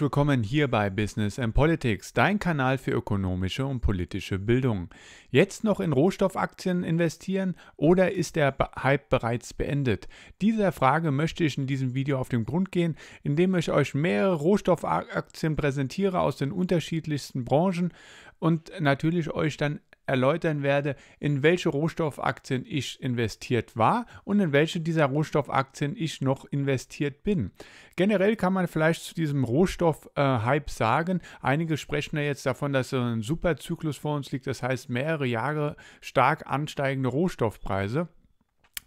willkommen hier bei Business and Politics, dein Kanal für ökonomische und politische Bildung. Jetzt noch in Rohstoffaktien investieren oder ist der Hype bereits beendet? Dieser Frage möchte ich in diesem Video auf den Grund gehen, indem ich euch mehrere Rohstoffaktien präsentiere aus den unterschiedlichsten Branchen und natürlich euch dann erläutern werde, in welche Rohstoffaktien ich investiert war und in welche dieser Rohstoffaktien ich noch investiert bin. Generell kann man vielleicht zu diesem Rohstoff-Hype sagen, einige sprechen ja jetzt davon, dass so ein Superzyklus vor uns liegt, das heißt mehrere Jahre stark ansteigende Rohstoffpreise.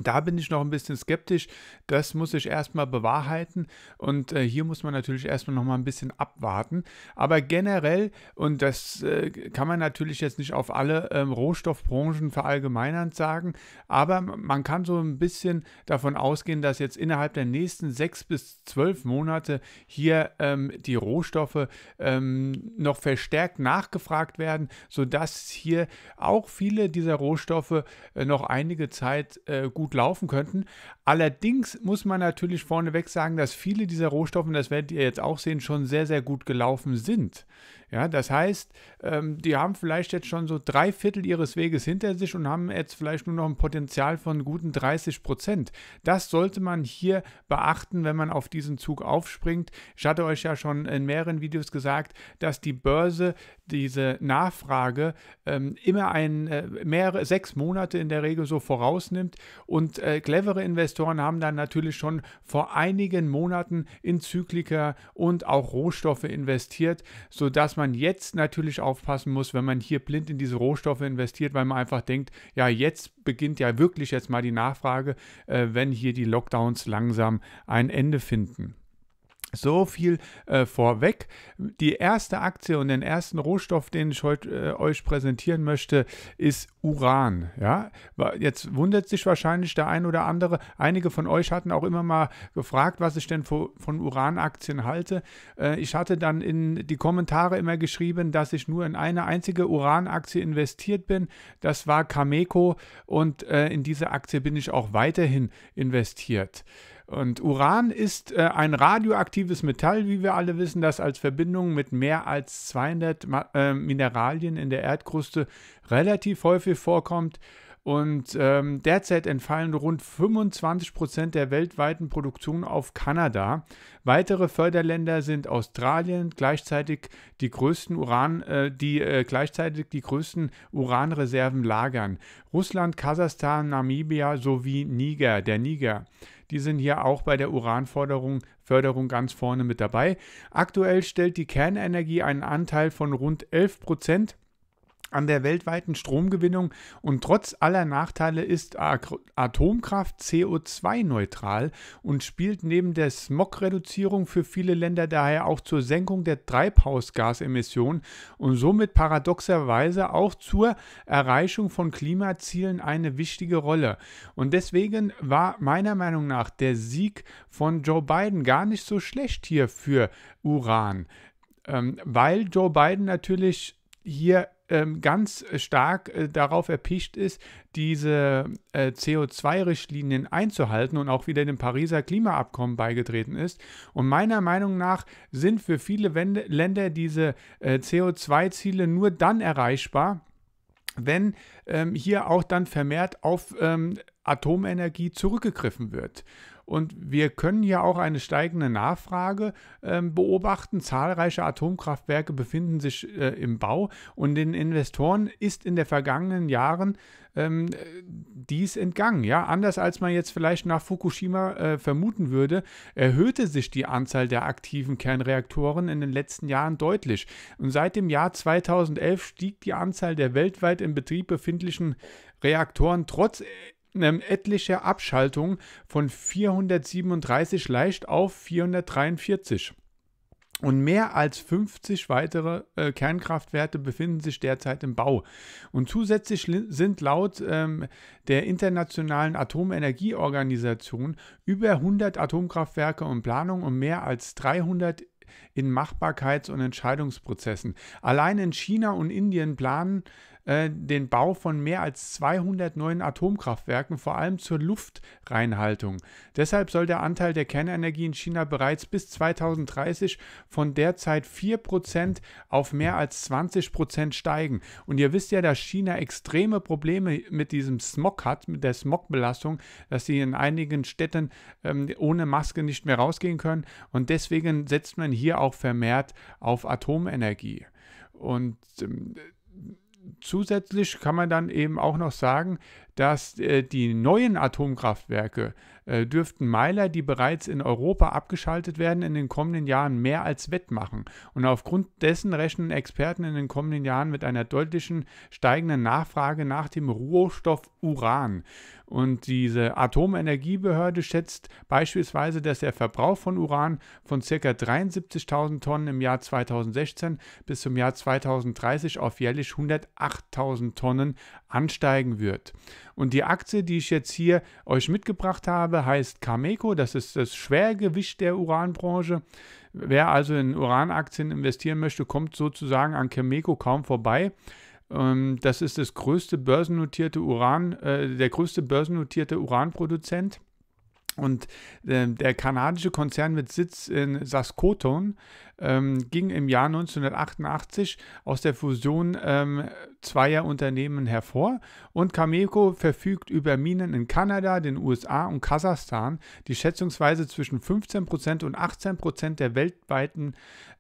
Da bin ich noch ein bisschen skeptisch. Das muss ich erstmal bewahrheiten. Und äh, hier muss man natürlich erstmal noch mal ein bisschen abwarten. Aber generell, und das äh, kann man natürlich jetzt nicht auf alle ähm, Rohstoffbranchen verallgemeinernd sagen, aber man kann so ein bisschen davon ausgehen, dass jetzt innerhalb der nächsten sechs bis zwölf Monate hier ähm, die Rohstoffe ähm, noch verstärkt nachgefragt werden, sodass hier auch viele dieser Rohstoffe äh, noch einige Zeit äh, gut gut laufen könnten. Allerdings muss man natürlich vorneweg sagen, dass viele dieser Rohstoffe, das werdet ihr jetzt auch sehen, schon sehr, sehr gut gelaufen sind. Ja, das heißt, ähm, die haben vielleicht jetzt schon so drei Viertel ihres Weges hinter sich und haben jetzt vielleicht nur noch ein Potenzial von guten 30 Prozent. Das sollte man hier beachten, wenn man auf diesen Zug aufspringt. Ich hatte euch ja schon in mehreren Videos gesagt, dass die Börse diese Nachfrage ähm, immer ein, äh, mehrere, sechs Monate in der Regel so vorausnimmt und äh, clevere Investoren Investoren haben dann natürlich schon vor einigen Monaten in Zyklika und auch Rohstoffe investiert, sodass man jetzt natürlich aufpassen muss, wenn man hier blind in diese Rohstoffe investiert, weil man einfach denkt, ja, jetzt beginnt ja wirklich jetzt mal die Nachfrage, äh, wenn hier die Lockdowns langsam ein Ende finden. So viel äh, vorweg. Die erste Aktie und den ersten Rohstoff, den ich heute äh, euch präsentieren möchte, ist Uran. Ja? Jetzt wundert sich wahrscheinlich der ein oder andere. Einige von euch hatten auch immer mal gefragt, was ich denn von, Uranaktien halte. Äh, ich hatte dann in die Kommentare immer geschrieben, dass ich nur in eine einzige Uranaktie investiert bin. Das war Cameco und äh, in diese Aktie bin ich auch weiterhin investiert. Und Uran ist äh, ein radioaktives Metall, wie wir alle wissen, das als Verbindung mit mehr als 200 Ma äh, Mineralien in der Erdkruste relativ häufig vorkommt und ähm, derzeit entfallen rund 25 Prozent der weltweiten Produktion auf Kanada. Weitere Förderländer sind Australien, gleichzeitig die größten Uran, äh, die äh, gleichzeitig die größten Uranreserven lagern. Russland, Kasachstan, Namibia sowie Niger, der Niger. Die sind hier auch bei der Uranförderung Förderung ganz vorne mit dabei. Aktuell stellt die Kernenergie einen Anteil von rund 11 Prozent an der weltweiten Stromgewinnung und trotz aller Nachteile ist Atomkraft CO2-neutral und spielt neben der Smogreduzierung für viele Länder daher auch zur Senkung der Treibhausgasemissionen und somit paradoxerweise auch zur Erreichung von Klimazielen eine wichtige Rolle. Und deswegen war meiner Meinung nach der Sieg von Joe Biden gar nicht so schlecht hier für Uran, ähm, weil Joe Biden natürlich hier ähm, ganz äh, stark äh, darauf erpicht ist, diese äh, CO2-Richtlinien einzuhalten und auch wieder dem Pariser Klimaabkommen beigetreten ist. Und meiner Meinung nach sind für viele Länder diese CO2-Ziele nur dann erreichbar, wenn ähm, hier auch dann vermehrt auf ähm, Atomenergie zurückgegriffen wird. Und wir können ja auch eine steigende Nachfrage äh, beobachten. Zahlreiche Atomkraftwerke befinden sich äh, im Bau und den Investoren ist in den vergangenen Jahren ähm, äh, dies entgangen. Ja, anders als man jetzt vielleicht nach Fukushima äh, vermuten würde, erhöhte sich die Anzahl der aktiven Kernreaktoren in den letzten Jahren deutlich. Und seit dem Jahr 2011 stieg die Anzahl der weltweit in Betrieb befindlichen Reaktoren trotz ähm, etliche Abschaltungen von 437 leicht auf 443. Und mehr als 50 weitere äh, Kernkraftwerke befinden sich derzeit im Bau. Und zusätzlich sind laut ähm, der Internationalen Atomenergieorganisation über 100 Atomkraftwerke in Planung und mehr als 300 in Machbarkeits- und Entscheidungsprozessen. Allein in China und Indien planen äh, den Bau von mehr als 200 neuen Atomkraftwerken, vor allem zur Luftreinhaltung. Deshalb soll der Anteil der Kernenergie in China bereits bis 2030 von derzeit 4% auf mehr als 20% steigen. Und ihr wisst ja, dass China extreme Probleme mit diesem Smog hat, mit der Smogbelastung, dass sie in einigen Städten ähm, ohne Maske nicht mehr rausgehen können. Und deswegen setzt man hier auch vermehrt auf Atomenergie. Und ähm, zusätzlich kann man dann eben auch noch sagen, dass äh, die neuen Atomkraftwerke äh, dürften Meiler, die bereits in Europa abgeschaltet werden, in den kommenden Jahren mehr als wettmachen. Und aufgrund dessen rechnen Experten in den kommenden Jahren mit einer deutlichen steigenden Nachfrage nach dem Rohstoff Uran. Und diese Atomenergiebehörde schätzt beispielsweise, dass der Verbrauch von Uran von ca. 73.000 Tonnen im Jahr 2016 bis zum Jahr 2030 auf jährlich 108.000 Tonnen ansteigen wird. Und die Aktie, die ich jetzt hier euch mitgebracht habe, heißt Cameco. Das ist das Schwergewicht der Uranbranche. Wer also in Uranaktien investieren möchte, kommt sozusagen an Cameco kaum vorbei. Ähm, das ist das größte börsennotierte Uran, äh, der größte börsennotierte Uranproduzent. Und äh, der kanadische Konzern mit Sitz in Saskatoon ähm, ging im Jahr 1988 aus der Fusion ähm, zweier Unternehmen hervor und Cameco verfügt über Minen in Kanada, den USA und Kasachstan, die schätzungsweise zwischen 15% und 18% der weltweiten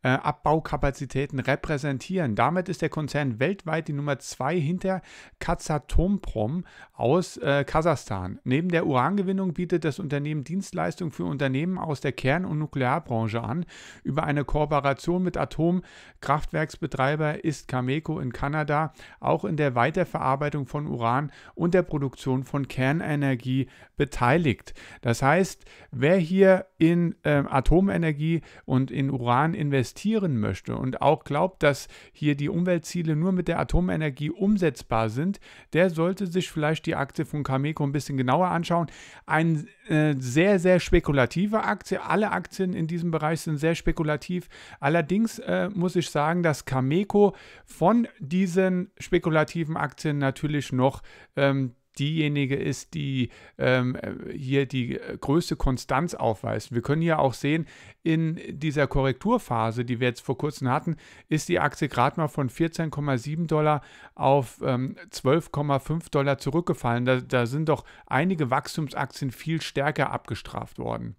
äh, Abbaukapazitäten repräsentieren. Damit ist der Konzern weltweit die Nummer 2 hinter Kazatomprom aus äh, Kasachstan. Neben der Urangewinnung bietet das Unternehmen Dienstleistungen für Unternehmen aus der Kern- und Nuklearbranche an über eine Kooperation Kooperation mit Atomkraftwerksbetreiber ist Cameco in Kanada auch in der Weiterverarbeitung von Uran und der Produktion von Kernenergie beteiligt. Das heißt, wer hier in ähm, Atomenergie und in Uran investieren möchte und auch glaubt, dass hier die Umweltziele nur mit der Atomenergie umsetzbar sind, der sollte sich vielleicht die Aktie von Cameco ein bisschen genauer anschauen. Eine äh, sehr, sehr spekulative Aktie. Alle Aktien in diesem Bereich sind sehr spekulativ. Allerdings äh, muss ich sagen, dass Cameco von diesen spekulativen Aktien natürlich noch ähm, diejenige ist, die ähm, äh, hier die äh, größte Konstanz aufweist. Wir können hier auch sehen, in dieser Korrekturphase, die wir jetzt vor kurzem hatten, ist die Aktie gerade mal von 14,7 Dollar auf ähm, 12,5 Dollar zurückgefallen. Da, da sind doch einige Wachstumsaktien viel stärker abgestraft worden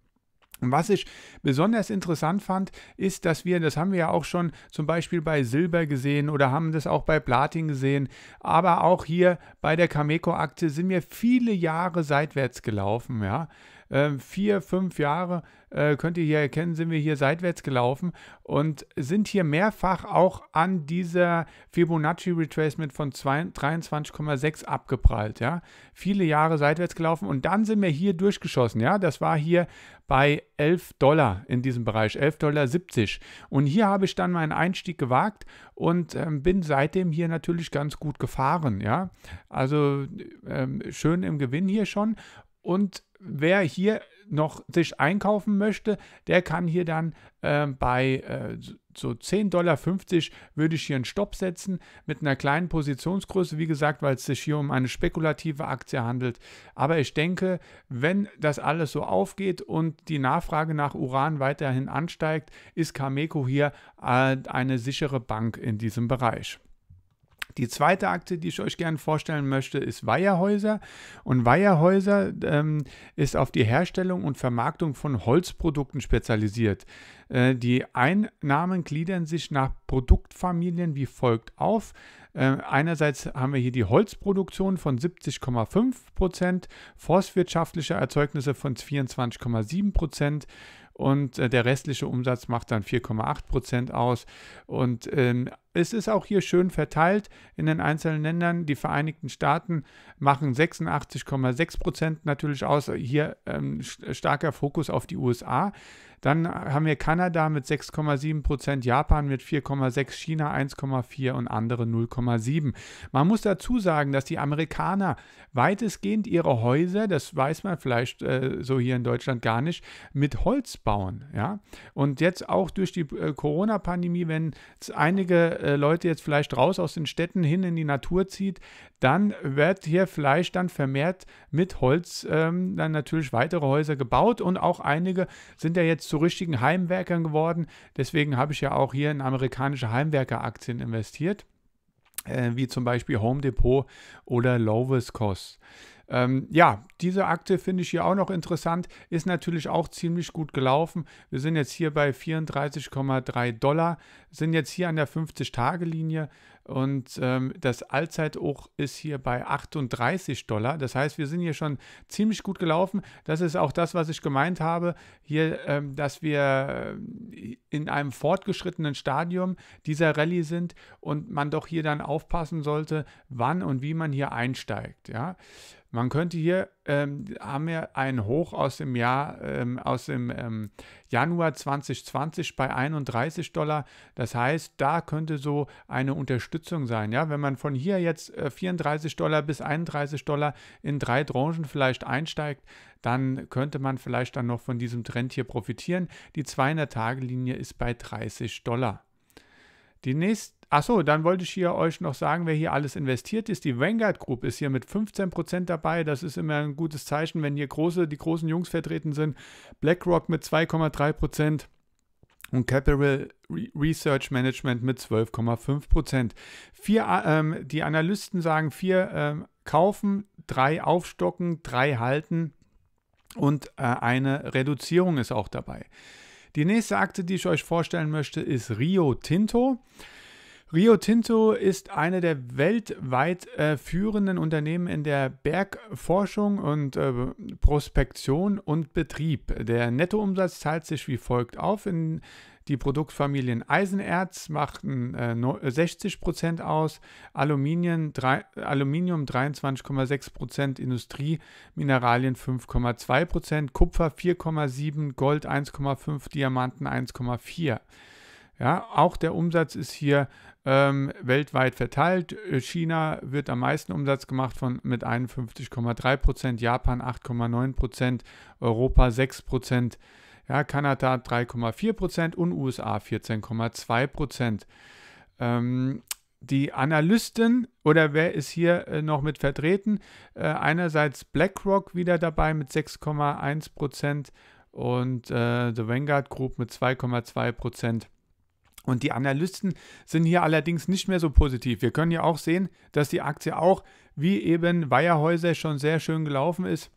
was ich besonders interessant fand, ist, dass wir, das haben wir ja auch schon zum Beispiel bei Silber gesehen oder haben das auch bei Platin gesehen, aber auch hier bei der cameco akte sind wir viele Jahre seitwärts gelaufen, ja äh, vier, fünf Jahre, äh, könnt ihr hier erkennen, sind wir hier seitwärts gelaufen und sind hier mehrfach auch an dieser Fibonacci Retracement von 23,6 abgeprallt. Ja? Viele Jahre seitwärts gelaufen und dann sind wir hier durchgeschossen. Ja? Das war hier bei 11 Dollar in diesem Bereich, 11,70 Dollar. Und hier habe ich dann meinen Einstieg gewagt und ähm, bin seitdem hier natürlich ganz gut gefahren. Ja? Also ähm, schön im Gewinn hier schon und wer hier noch sich einkaufen möchte, der kann hier dann äh, bei äh, so 10,50 Dollar würde ich hier einen Stopp setzen mit einer kleinen Positionsgröße, wie gesagt, weil es sich hier um eine spekulative Aktie handelt. Aber ich denke, wenn das alles so aufgeht und die Nachfrage nach Uran weiterhin ansteigt, ist Cameco hier äh, eine sichere Bank in diesem Bereich. Die zweite Aktie, die ich euch gerne vorstellen möchte, ist Weierhäuser. Und Weierhäuser ähm, ist auf die Herstellung und Vermarktung von Holzprodukten spezialisiert. Äh, die Einnahmen gliedern sich nach Produktfamilien wie folgt auf. Äh, einerseits haben wir hier die Holzproduktion von 70,5 Prozent, forstwirtschaftliche Erzeugnisse von 24,7 Prozent und äh, der restliche Umsatz macht dann 4,8 Prozent aus. Und ähm, es ist auch hier schön verteilt in den einzelnen Ländern. Die Vereinigten Staaten machen 86,6 Prozent natürlich aus. Hier ähm, äh, starker Fokus auf die USA. Dann haben wir Kanada mit 6,7 Prozent, Japan mit 4,6, China 1,4 und andere 0,7. Man muss dazu sagen, dass die Amerikaner weitestgehend ihre Häuser, das weiß man vielleicht äh, so hier in Deutschland gar nicht, mit Holz bauen. Ja? Und jetzt auch durch die äh, Corona-Pandemie, wenn einige äh, Leute jetzt vielleicht raus aus den Städten hin in die Natur zieht, dann wird hier vielleicht dann vermehrt mit Holz ähm, dann natürlich weitere Häuser gebaut und auch einige sind ja jetzt zu richtigen Heimwerkern geworden. Deswegen habe ich ja auch hier in amerikanische Heimwerkeraktien investiert. Äh, wie zum Beispiel Home Depot oder Lowest Cost. Ähm, ja, diese Aktie finde ich hier auch noch interessant, ist natürlich auch ziemlich gut gelaufen. Wir sind jetzt hier bei 34,3 Dollar, sind jetzt hier an der 50-Tage-Linie und ähm, das Allzeitoch ist hier bei 38 Dollar. Das heißt, wir sind hier schon ziemlich gut gelaufen. Das ist auch das, was ich gemeint habe, hier, ähm, dass wir äh, in einem fortgeschrittenen Stadium dieser Rallye sind und man doch hier dann aufpassen sollte, wann und wie man hier einsteigt. Ja. Man könnte hier, ähm, haben wir einen Hoch aus dem Jahr, ähm, aus dem ähm, Januar 2020 bei 31 Dollar. Das heißt, da könnte so eine Unterstützung sein. Ja, wenn man von hier jetzt äh, 34 Dollar bis 31 Dollar in drei Tranchen vielleicht einsteigt, dann könnte man vielleicht dann noch von diesem Trend hier profitieren. Die 200-Tage-Linie ist bei 30 Dollar. Die nächste Achso, dann wollte ich hier euch noch sagen, wer hier alles investiert ist. Die Vanguard Group ist hier mit 15% dabei. Das ist immer ein gutes Zeichen, wenn hier große, die großen Jungs vertreten sind. BlackRock mit 2,3% und Capital Research Management mit 12,5%. Vier, äh, ähm, die Analysten sagen, vier ähm, kaufen, drei aufstocken, drei halten und äh, eine Reduzierung ist auch dabei. Die nächste Akte, die ich euch vorstellen möchte, ist Rio Tinto. Rio Tinto ist eine der weltweit äh, führenden Unternehmen in der Bergforschung und äh, Prospektion und Betrieb. Der Nettoumsatz zahlt sich wie folgt auf in die Produktfamilien Eisenerz machten äh, 60 aus, Aluminium, Aluminium 23,6 Industriemineralien 5,2 Kupfer 4,7, Gold 1,5, Diamanten 1,4. Ja, auch der Umsatz ist hier ähm, weltweit verteilt. Äh, China wird am meisten Umsatz gemacht von, mit 51,3 Japan 8,9 Europa 6 ja, Kanada 3,4 und USA 14,2 Ähm, die Analysten oder wer ist hier äh, noch mit vertreten? Äh, einerseits BlackRock wieder dabei mit 6,1 und äh, The Vanguard Group mit 2,2 und die Analysten sind hier allerdings nicht mehr so positiv. Wir können ja auch sehen, dass die Aktie auch, wie eben Weierhäuser schon sehr schön gelaufen ist,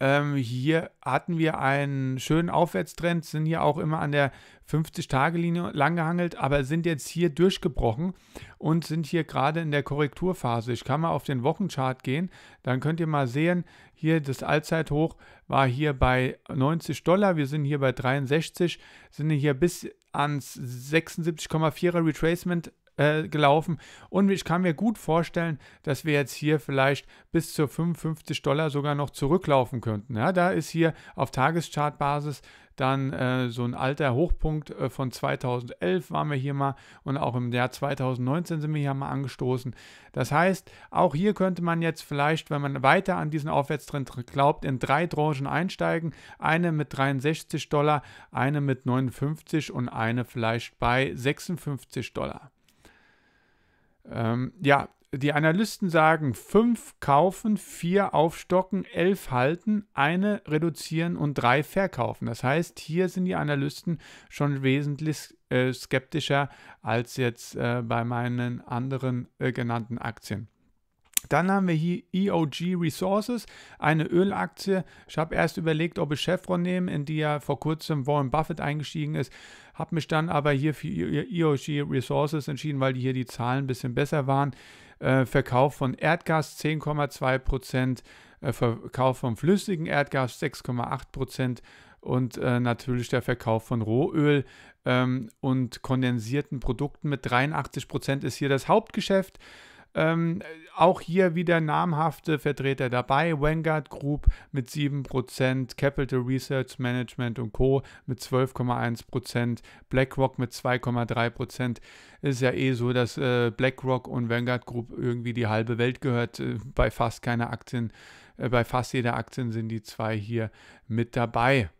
ähm, hier hatten wir einen schönen Aufwärtstrend, sind hier auch immer an der 50-Tage-Linie langgehangelt, aber sind jetzt hier durchgebrochen und sind hier gerade in der Korrekturphase. Ich kann mal auf den Wochenchart gehen, dann könnt ihr mal sehen, hier das Allzeithoch war hier bei 90 Dollar, wir sind hier bei 63, sind hier bis ans 76,4er Retracement äh, gelaufen. Und ich kann mir gut vorstellen, dass wir jetzt hier vielleicht bis zu 55 Dollar sogar noch zurücklaufen könnten. Ja, da ist hier auf Tageschartbasis dann äh, so ein alter Hochpunkt äh, von 2011 waren wir hier mal und auch im Jahr 2019 sind wir hier mal angestoßen. Das heißt, auch hier könnte man jetzt vielleicht, wenn man weiter an diesen Aufwärtstrend glaubt, in drei Tranchen einsteigen. Eine mit 63 Dollar, eine mit 59 und eine vielleicht bei 56 Dollar. Ähm, ja, die Analysten sagen, fünf kaufen, vier aufstocken, elf halten, eine reduzieren und drei verkaufen. Das heißt, hier sind die Analysten schon wesentlich äh, skeptischer als jetzt äh, bei meinen anderen äh, genannten Aktien. Dann haben wir hier EOG Resources, eine Ölaktie. Ich habe erst überlegt, ob ich Chevron nehme, in die ja vor kurzem Warren Buffett eingestiegen ist habe mich dann aber hier für EOG Resources entschieden, weil die hier die Zahlen ein bisschen besser waren. Äh, Verkauf von Erdgas 10,2 Prozent, äh, Verkauf von flüssigem Erdgas 6,8 Prozent und äh, natürlich der Verkauf von Rohöl ähm, und kondensierten Produkten mit 83 Prozent ist hier das Hauptgeschäft. Ähm, auch hier wieder namhafte Vertreter dabei. Vanguard Group mit 7%, Capital Research Management und Co. mit 12,1%, BlackRock mit 2,3%. Ist ja eh so, dass äh, BlackRock und Vanguard Group irgendwie die halbe Welt gehört. Äh, bei fast keiner Aktien, äh, bei fast jeder Aktien sind die zwei hier mit dabei.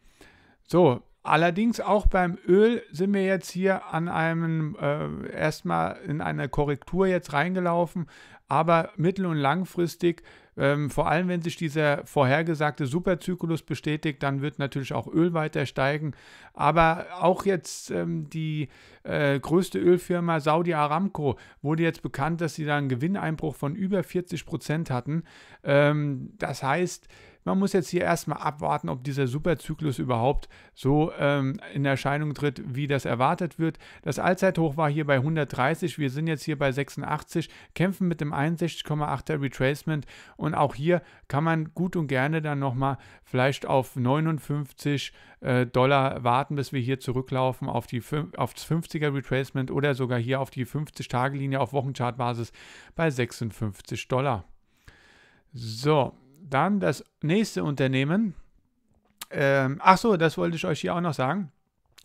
So, Allerdings auch beim Öl sind wir jetzt hier an einem äh, erstmal in eine Korrektur jetzt reingelaufen, aber mittel- und langfristig, ähm, vor allem wenn sich dieser vorhergesagte Superzyklus bestätigt, dann wird natürlich auch Öl weiter steigen. Aber auch jetzt ähm, die äh, größte Ölfirma Saudi Aramco wurde jetzt bekannt, dass sie da einen Gewinneinbruch von über 40 Prozent hatten. Ähm, das heißt, äh, man muss jetzt hier erstmal abwarten, ob dieser Superzyklus überhaupt so ähm, in Erscheinung tritt, wie das erwartet wird. Das Allzeithoch war hier bei 130, wir sind jetzt hier bei 86, kämpfen mit dem 61,8er Retracement und auch hier kann man gut und gerne dann nochmal vielleicht auf 59 äh, Dollar warten, bis wir hier zurücklaufen auf die aufs 50er Retracement oder sogar hier auf die 50-Tage-Linie auf Wochenchartbasis bei 56 Dollar. So, dann das nächste Unternehmen. Ähm, ach so, das wollte ich euch hier auch noch sagen.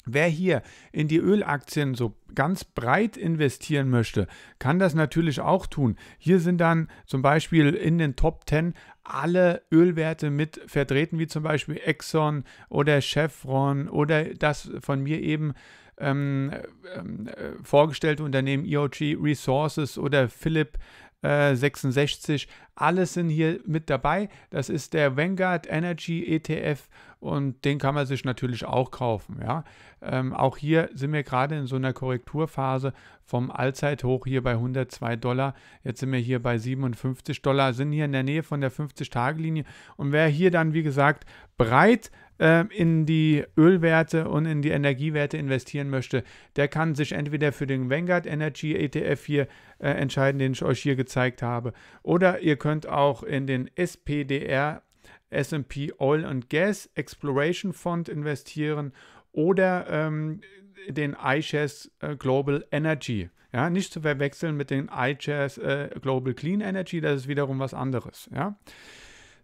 Wer hier in die Ölaktien so ganz breit investieren möchte, kann das natürlich auch tun. Hier sind dann zum Beispiel in den Top 10 alle Ölwerte mit vertreten, wie zum Beispiel Exxon oder Chevron oder das von mir eben ähm, ähm, äh, vorgestellte Unternehmen EOG Resources oder Philip 66, äh, alles sind hier mit dabei. Das ist der Vanguard Energy ETF und den kann man sich natürlich auch kaufen. Ja? Ähm, auch hier sind wir gerade in so einer Korrekturphase vom Allzeithoch hier bei 102 Dollar. Jetzt sind wir hier bei 57 Dollar, sind hier in der Nähe von der 50-Tage-Linie. Und wer hier dann, wie gesagt, breit äh, in die Ölwerte und in die Energiewerte investieren möchte, der kann sich entweder für den Vanguard Energy ETF hier äh, entscheiden, den ich euch hier gezeigt habe, oder ihr könnt auch in den SPDR S&P Oil and Gas Exploration Fund investieren oder ähm, den iShares äh, Global Energy. Ja, nicht zu verwechseln mit den iShares äh, Global Clean Energy, das ist wiederum was anderes. Ja.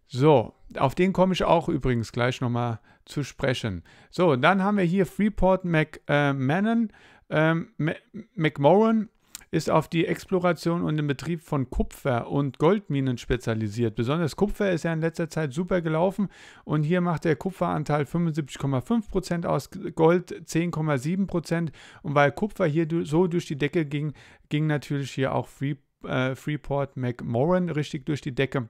So, auf den komme ich auch übrigens gleich nochmal zu sprechen. So, dann haben wir hier Freeport McMahon. Äh, ähm, McMoran ist auf die Exploration und den Betrieb von Kupfer und Goldminen spezialisiert. Besonders Kupfer ist ja in letzter Zeit super gelaufen und hier macht der Kupferanteil 75,5% aus, Gold 10,7% und weil Kupfer hier so durch die Decke ging, ging natürlich hier auch Free, äh, Freeport McMoran richtig durch die Decke.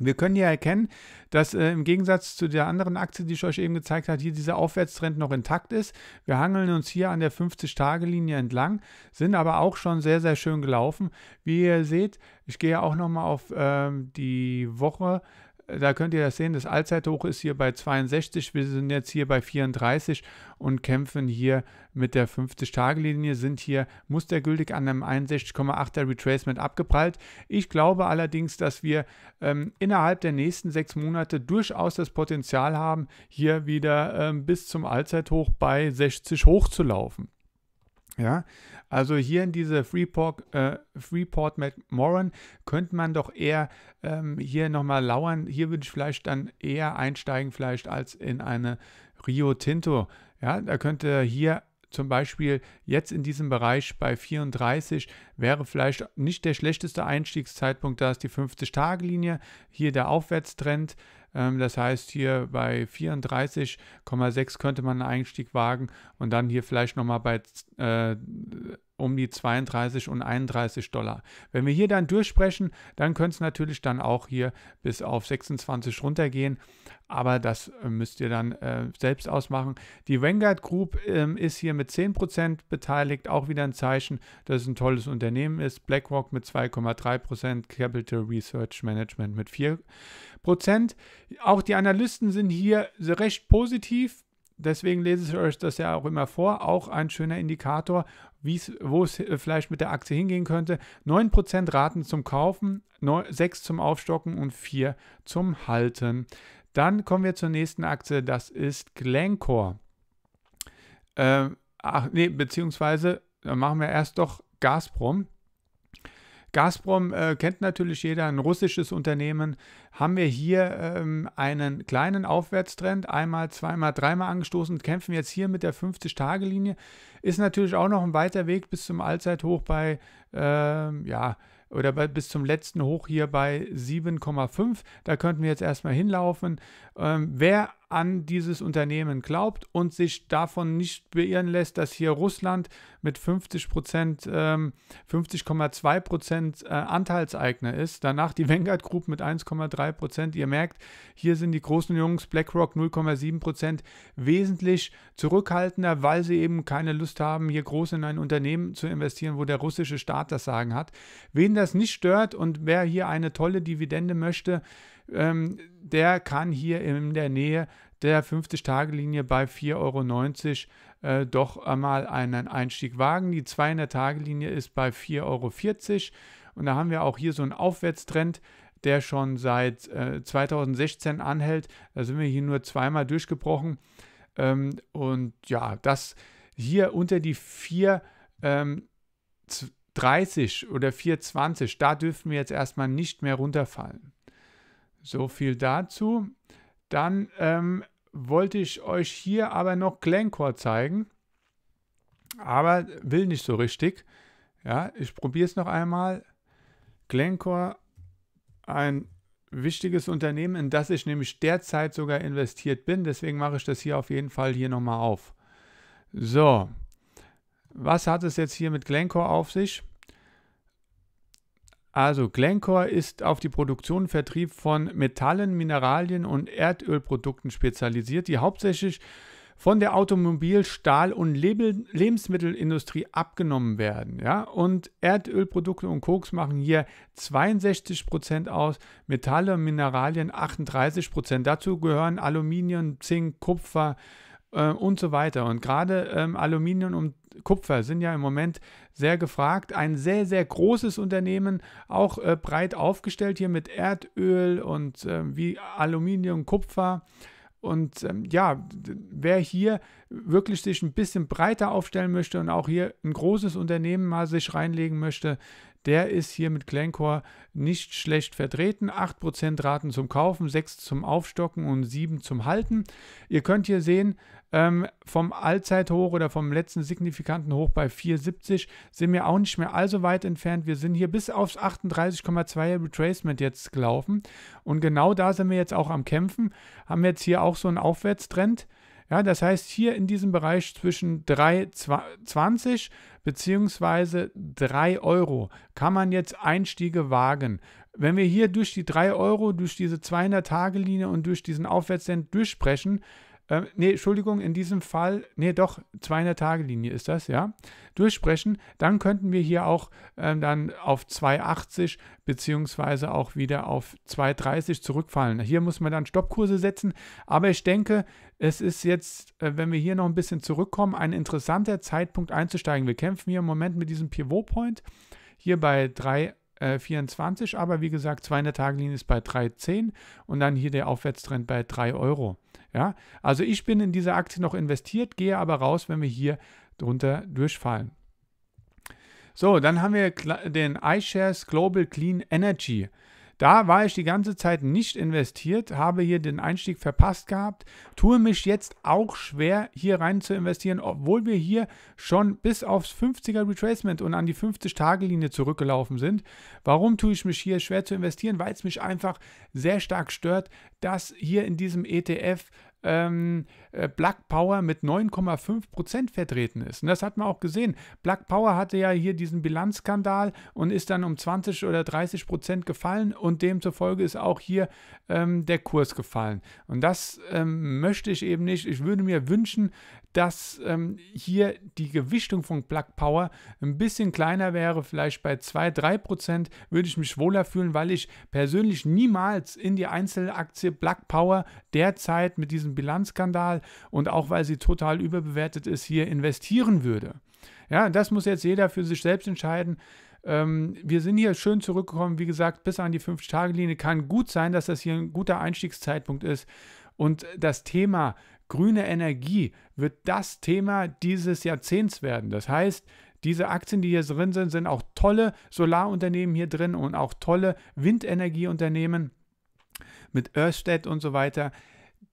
Wir können hier erkennen, dass äh, im Gegensatz zu der anderen Aktie, die ich euch eben gezeigt habe, hier dieser Aufwärtstrend noch intakt ist. Wir hangeln uns hier an der 50-Tage-Linie entlang, sind aber auch schon sehr, sehr schön gelaufen. Wie ihr seht, ich gehe auch nochmal auf ähm, die Woche da könnt ihr das sehen, das Allzeithoch ist hier bei 62, wir sind jetzt hier bei 34 und kämpfen hier mit der 50-Tage-Linie, sind hier mustergültig an einem 61,8er Retracement abgeprallt. Ich glaube allerdings, dass wir ähm, innerhalb der nächsten sechs Monate durchaus das Potenzial haben, hier wieder ähm, bis zum Allzeithoch bei 60 hochzulaufen. Ja, also hier in diese Freeport, äh, Freeport McMoran könnte man doch eher ähm, hier nochmal lauern. Hier würde ich vielleicht dann eher einsteigen, vielleicht als in eine Rio Tinto. Ja, da könnte hier zum Beispiel jetzt in diesem Bereich bei 34 wäre vielleicht nicht der schlechteste Einstiegszeitpunkt, da ist die 50-Tage-Linie, hier der Aufwärtstrend, ähm, das heißt, hier bei 34,6 könnte man einen Einstieg wagen und dann hier vielleicht nochmal bei äh, um die 32 und 31 Dollar. Wenn wir hier dann durchsprechen, dann könnte es natürlich dann auch hier bis auf 26 runtergehen, aber das äh, müsst ihr dann äh, selbst ausmachen. Die Vanguard Group ähm, ist hier mit 10% beteiligt, auch wieder ein Zeichen, dass es ein tolles Unternehmen ist. BlackRock mit 2,3%, Capital Research Management mit 4%. Prozent. Auch die Analysten sind hier recht positiv. Deswegen lese ich euch das ja auch immer vor. Auch ein schöner Indikator, wo es äh, vielleicht mit der Aktie hingehen könnte. 9% raten zum Kaufen, 6 zum Aufstocken und 4 zum Halten. Dann kommen wir zur nächsten Aktie. Das ist Glencore. Ähm, ach nee, beziehungsweise machen wir erst doch Gazprom. Gazprom äh, kennt natürlich jeder, ein russisches Unternehmen. Haben wir hier ähm, einen kleinen Aufwärtstrend, einmal, zweimal, dreimal angestoßen, kämpfen jetzt hier mit der 50-Tage-Linie. Ist natürlich auch noch ein weiter Weg bis zum Allzeithoch bei, ähm, ja, oder bei, bis zum letzten Hoch hier bei 7,5. Da könnten wir jetzt erstmal hinlaufen. Ähm, wer an dieses Unternehmen glaubt und sich davon nicht beirren lässt, dass hier Russland mit 50 Prozent, ähm, 50,2 Prozent äh, Anteilseigner ist. Danach die Vanguard Group mit 1,3 Prozent. Ihr merkt, hier sind die großen Jungs BlackRock 0,7 Prozent wesentlich zurückhaltender, weil sie eben keine Lust haben, hier groß in ein Unternehmen zu investieren, wo der russische Staat das Sagen hat. Wen das nicht stört und wer hier eine tolle Dividende möchte, ähm, der kann hier in der Nähe der 50-Tage-Linie bei 4,90 Euro äh, doch einmal einen Einstieg wagen. Die 200-Tage-Linie ist bei 4,40 Euro. Und da haben wir auch hier so einen Aufwärtstrend, der schon seit äh, 2016 anhält. Da sind wir hier nur zweimal durchgebrochen. Ähm, und ja, das hier unter die 4,30 ähm, 30 oder 4,20, da dürfen wir jetzt erstmal nicht mehr runterfallen. So viel dazu. Dann ähm, wollte ich euch hier aber noch Glencore zeigen, aber will nicht so richtig. Ja, ich probiere es noch einmal. Glencore, ein wichtiges Unternehmen, in das ich nämlich derzeit sogar investiert bin. Deswegen mache ich das hier auf jeden Fall hier nochmal auf. So, was hat es jetzt hier mit Glencore auf sich? Also Glencore ist auf die Produktion und Vertrieb von Metallen, Mineralien und Erdölprodukten spezialisiert, die hauptsächlich von der Automobil-, Stahl- und Lebensmittelindustrie abgenommen werden. Ja? Und Erdölprodukte und Koks machen hier 62 Prozent aus, Metalle und Mineralien 38 Prozent. Dazu gehören Aluminium, Zink, Kupfer, äh, äh, und so weiter. Und gerade ähm, Aluminium und Kupfer sind ja im Moment sehr gefragt. Ein sehr, sehr großes Unternehmen, auch äh, breit aufgestellt hier mit Erdöl und äh, wie Aluminium, Kupfer. Und ähm, ja, wer hier wirklich sich ein bisschen breiter aufstellen möchte und auch hier ein großes Unternehmen mal sich reinlegen möchte, der ist hier mit Glencore nicht schlecht vertreten. 8% Raten zum Kaufen, 6 zum Aufstocken und 7 zum Halten. Ihr könnt hier sehen, ähm, vom Allzeithoch oder vom letzten signifikanten Hoch bei 4,70 sind wir auch nicht mehr allzu weit entfernt. Wir sind hier bis aufs 382 Retracement jetzt gelaufen. Und genau da sind wir jetzt auch am Kämpfen. Haben jetzt hier auch so einen Aufwärtstrend. Ja, das heißt, hier in diesem Bereich zwischen 3,20 bzw. 3 Euro kann man jetzt Einstiege wagen. Wenn wir hier durch die 3 Euro, durch diese 200-Tage-Linie und durch diesen Aufwärtstrend durchsprechen, ähm, nee, Entschuldigung, in diesem Fall, nee, doch, 200-Tage-Linie ist das, ja, durchsprechen, dann könnten wir hier auch ähm, dann auf 280 beziehungsweise auch wieder auf 230 zurückfallen. Hier muss man dann Stoppkurse setzen, aber ich denke, es ist jetzt, äh, wenn wir hier noch ein bisschen zurückkommen, ein interessanter Zeitpunkt einzusteigen. Wir kämpfen hier im Moment mit diesem Pivot-Point hier bei 3, 24, äh, aber wie gesagt, 200 Tage Linie ist bei 3,10 und dann hier der Aufwärtstrend bei 3 Euro. Ja, also ich bin in dieser Aktie noch investiert, gehe aber raus, wenn wir hier drunter durchfallen. So, dann haben wir den iShares Global Clean Energy. Da war ich die ganze Zeit nicht investiert, habe hier den Einstieg verpasst gehabt, tue mich jetzt auch schwer, hier rein zu investieren, obwohl wir hier schon bis aufs 50er Retracement und an die 50-Tage-Linie zurückgelaufen sind. Warum tue ich mich hier schwer zu investieren? Weil es mich einfach sehr stark stört, dass hier in diesem ETF ähm, äh, Black Power mit 9,5 vertreten ist. Und das hat man auch gesehen. Black Power hatte ja hier diesen Bilanzskandal und ist dann um 20 oder 30 Prozent gefallen und demzufolge ist auch hier ähm, der Kurs gefallen. Und das ähm, möchte ich eben nicht. Ich würde mir wünschen, dass ähm, hier die Gewichtung von Plug Power ein bisschen kleiner wäre, vielleicht bei 2-3%, würde ich mich wohler fühlen, weil ich persönlich niemals in die Einzelaktie Plug Power derzeit mit diesem Bilanzskandal und auch weil sie total überbewertet ist, hier investieren würde. Ja, das muss jetzt jeder für sich selbst entscheiden. Ähm, wir sind hier schön zurückgekommen, wie gesagt, bis an die 5-Tage-Linie. Kann gut sein, dass das hier ein guter Einstiegszeitpunkt ist. Und das Thema grüne Energie wird das Thema dieses Jahrzehnts werden. Das heißt, diese Aktien, die hier drin sind, sind auch tolle Solarunternehmen hier drin und auch tolle Windenergieunternehmen mit Örsted und so weiter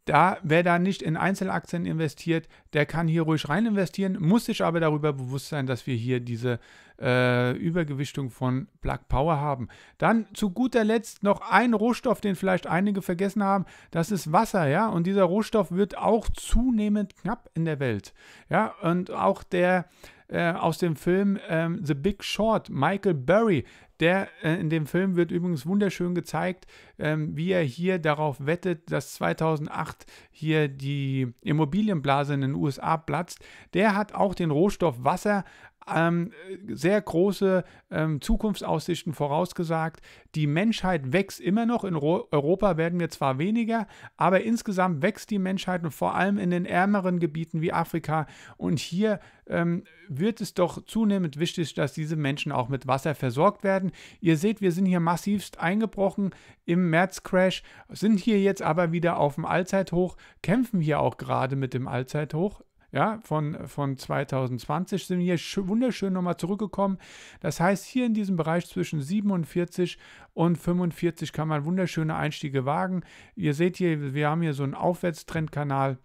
da, wer da nicht in Einzelaktien investiert, der kann hier ruhig rein investieren, muss sich aber darüber bewusst sein, dass wir hier diese äh, Übergewichtung von Black Power haben. Dann zu guter Letzt noch ein Rohstoff, den vielleicht einige vergessen haben, das ist Wasser, ja, und dieser Rohstoff wird auch zunehmend knapp in der Welt, ja, und auch der äh, aus dem Film ähm, The Big Short, Michael Burry, der äh, in dem Film wird übrigens wunderschön gezeigt, ähm, wie er hier darauf wettet, dass 2008 hier die Immobilienblase in den USA platzt. Der hat auch den Rohstoff Wasser ähm, sehr große ähm, Zukunftsaussichten vorausgesagt. Die Menschheit wächst immer noch. In Ro Europa werden wir zwar weniger, aber insgesamt wächst die Menschheit und vor allem in den ärmeren Gebieten wie Afrika. Und hier ähm, wird es doch zunehmend wichtig, dass diese Menschen auch mit Wasser versorgt werden. Ihr seht, wir sind hier massivst eingebrochen im März-Crash, sind hier jetzt aber wieder auf dem Allzeithoch, kämpfen hier auch gerade mit dem Allzeithoch ja, von, von 2020 sind wir hier wunderschön nochmal zurückgekommen. Das heißt, hier in diesem Bereich zwischen 47 und 45 kann man wunderschöne Einstiege wagen. Ihr seht hier, wir haben hier so einen Aufwärtstrendkanal.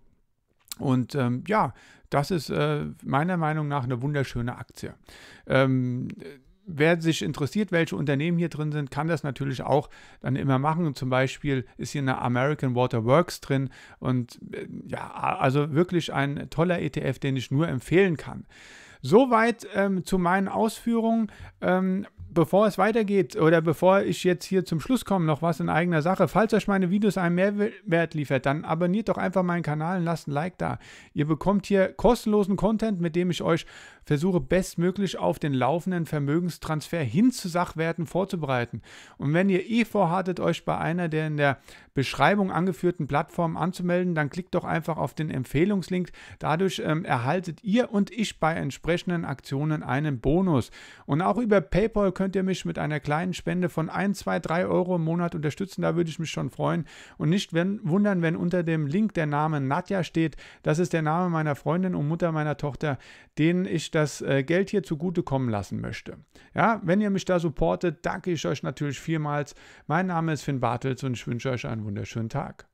Und ähm, ja, das ist äh, meiner Meinung nach eine wunderschöne Aktie. Ähm, wer sich interessiert, welche Unternehmen hier drin sind, kann das natürlich auch dann immer machen. zum Beispiel ist hier eine American Water Works drin. Und äh, ja, also wirklich ein toller ETF, den ich nur empfehlen kann. Soweit ähm, zu meinen Ausführungen. Ähm, bevor es weitergeht oder bevor ich jetzt hier zum Schluss komme, noch was in eigener Sache. Falls euch meine Videos einen Mehrwert liefert, dann abonniert doch einfach meinen Kanal und lasst ein Like da. Ihr bekommt hier kostenlosen Content, mit dem ich euch versuche, bestmöglich auf den laufenden Vermögenstransfer hin zu Sachwerten vorzubereiten. Und wenn ihr eh vorhattet, euch bei einer der in der Beschreibung angeführten Plattformen anzumelden, dann klickt doch einfach auf den Empfehlungslink. Dadurch ähm, erhaltet ihr und ich bei entsprechenden Aktionen einen Bonus. Und auch über PayPal könnt ihr mich mit einer kleinen Spende von 1, 2, 3 Euro im Monat unterstützen. Da würde ich mich schon freuen. Und nicht wenn, wundern, wenn unter dem Link der Name Nadja steht. Das ist der Name meiner Freundin und Mutter meiner Tochter, denen ich das äh, Geld hier zugutekommen lassen möchte. Ja, wenn ihr mich da supportet, danke ich euch natürlich vielmals. Mein Name ist Finn Bartels und ich wünsche euch einen wunderschönen Tag.